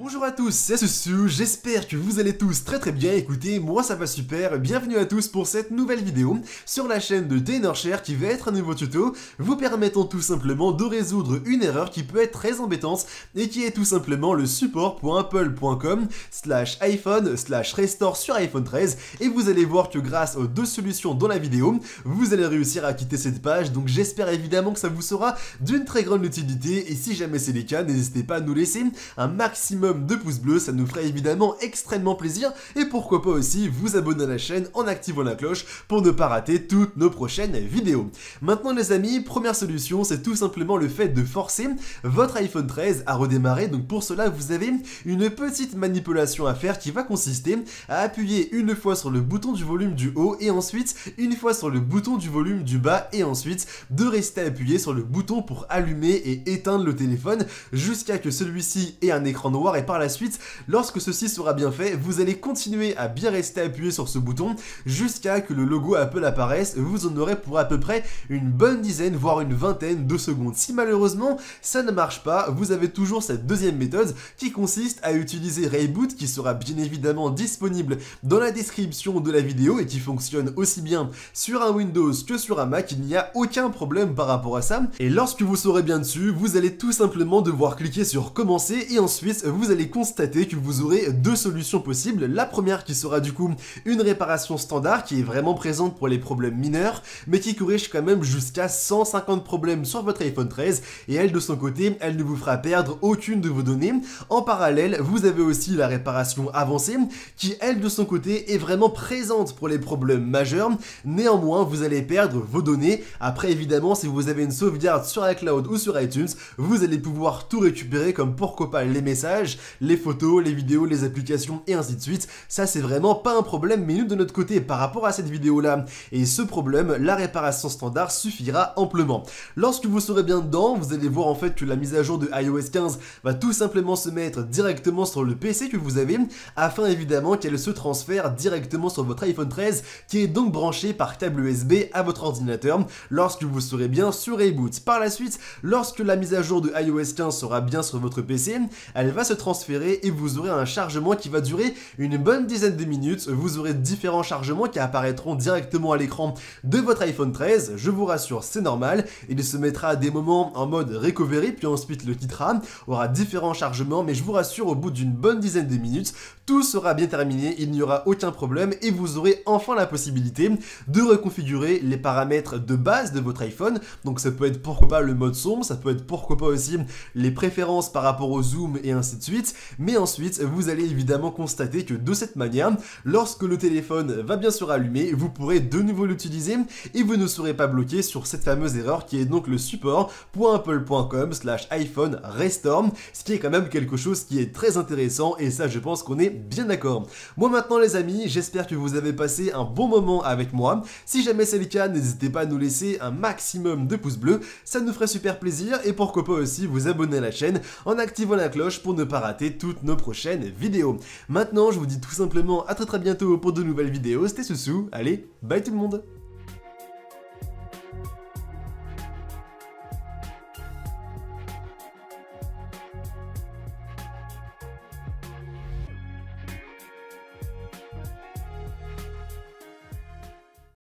Bonjour à tous, c'est Susu, j'espère que vous allez tous très très bien, écoutez, moi ça va super, bienvenue à tous pour cette nouvelle vidéo sur la chaîne de TenorShare qui va être un nouveau tuto vous permettant tout simplement de résoudre une erreur qui peut être très embêtante et qui est tout simplement le support.apple.com slash iPhone slash restore sur iPhone 13 et vous allez voir que grâce aux deux solutions dans la vidéo, vous allez réussir à quitter cette page donc j'espère évidemment que ça vous sera d'une très grande utilité et si jamais c'est le cas, n'hésitez pas à nous laisser un maximum de pouces bleus, ça nous ferait évidemment extrêmement plaisir et pourquoi pas aussi vous abonner à la chaîne en activant la cloche pour ne pas rater toutes nos prochaines vidéos. Maintenant les amis, première solution, c'est tout simplement le fait de forcer votre iPhone 13 à redémarrer. Donc pour cela, vous avez une petite manipulation à faire qui va consister à appuyer une fois sur le bouton du volume du haut et ensuite une fois sur le bouton du volume du bas et ensuite de rester appuyé sur le bouton pour allumer et éteindre le téléphone jusqu'à que celui-ci ait un écran noir et par la suite, lorsque ceci sera bien fait, vous allez continuer à bien rester appuyé sur ce bouton jusqu'à que le logo Apple apparaisse, vous en aurez pour à peu près une bonne dizaine, voire une vingtaine de secondes. Si malheureusement ça ne marche pas, vous avez toujours cette deuxième méthode qui consiste à utiliser Reboot, qui sera bien évidemment disponible dans la description de la vidéo et qui fonctionne aussi bien sur un Windows que sur un Mac, il n'y a aucun problème par rapport à ça. Et lorsque vous serez bien dessus, vous allez tout simplement devoir cliquer sur commencer et ensuite vous allez constater que vous aurez deux solutions possibles. La première qui sera du coup une réparation standard qui est vraiment présente pour les problèmes mineurs, mais qui corrige quand même jusqu'à 150 problèmes sur votre iPhone 13 et elle de son côté, elle ne vous fera perdre aucune de vos données. En parallèle, vous avez aussi la réparation avancée qui elle de son côté est vraiment présente pour les problèmes majeurs. Néanmoins, vous allez perdre vos données. Après évidemment, si vous avez une sauvegarde sur iCloud ou sur iTunes, vous allez pouvoir tout récupérer comme pourquoi pas les messages les photos, les vidéos, les applications et ainsi de suite. Ça c'est vraiment pas un problème mais nous de notre côté par rapport à cette vidéo là. Et ce problème, la réparation standard suffira amplement. Lorsque vous serez bien dedans, vous allez voir en fait que la mise à jour de iOS 15 va tout simplement se mettre directement sur le PC que vous avez afin évidemment qu'elle se transfère directement sur votre iPhone 13 qui est donc branché par câble USB à votre ordinateur lorsque vous serez bien sur Reboot. Par la suite, lorsque la mise à jour de iOS 15 sera bien sur votre PC, elle va se transférer et vous aurez un chargement qui va durer une bonne dizaine de minutes. Vous aurez différents chargements qui apparaîtront directement à l'écran de votre iPhone 13. Je vous rassure, c'est normal. Il se mettra à des moments en mode recovery, puis ensuite le quittera. Aura différents chargements, mais je vous rassure, au bout d'une bonne dizaine de minutes, tout sera bien terminé, il n'y aura aucun problème et vous aurez enfin la possibilité de reconfigurer les paramètres de base de votre iPhone. Donc ça peut être pourquoi pas le mode sombre, ça peut être pourquoi pas aussi les préférences par rapport au zoom et ainsi de suite mais ensuite, vous allez évidemment constater que de cette manière, lorsque le téléphone va bien sûr allumer, vous pourrez de nouveau l'utiliser et vous ne serez pas bloqué sur cette fameuse erreur qui est donc le support.apple.com slash iPhone Restore, ce qui est quand même quelque chose qui est très intéressant et ça je pense qu'on est bien d'accord. Moi maintenant les amis, j'espère que vous avez passé un bon moment avec moi. Si jamais c'est le cas, n'hésitez pas à nous laisser un maximum de pouces bleus, ça nous ferait super plaisir et pourquoi pas aussi vous abonner à la chaîne en activant la cloche pour ne pas rater toutes nos prochaines vidéos. Maintenant, je vous dis tout simplement à très très bientôt pour de nouvelles vidéos. C'était Soussou. Allez, bye tout le monde